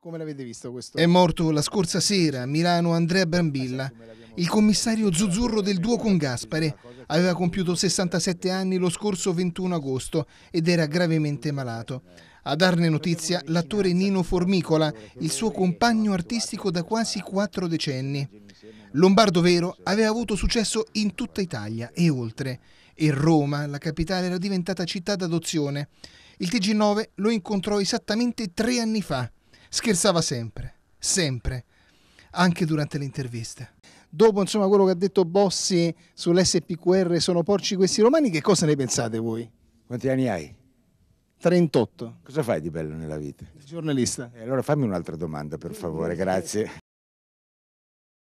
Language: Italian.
Come l'avete visto questo? È morto la scorsa sera a Milano Andrea Brambilla. Eh, il commissario Zuzzurro del duo con Gaspare aveva compiuto 67 anni lo scorso 21 agosto ed era gravemente malato. A darne notizia l'attore Nino Formicola, il suo compagno artistico da quasi quattro decenni. Lombardo Vero aveva avuto successo in tutta Italia e oltre, e Roma, la capitale, era diventata città d'adozione. Il TG9 lo incontrò esattamente tre anni fa scherzava sempre, sempre, anche durante le interviste. Dopo insomma quello che ha detto Bossi sull'SPQR sono porci questi romani, che cosa ne pensate voi? Quanti anni hai? 38. Cosa fai di bello nella vita? Il giornalista. E eh, allora fammi un'altra domanda per favore, grazie.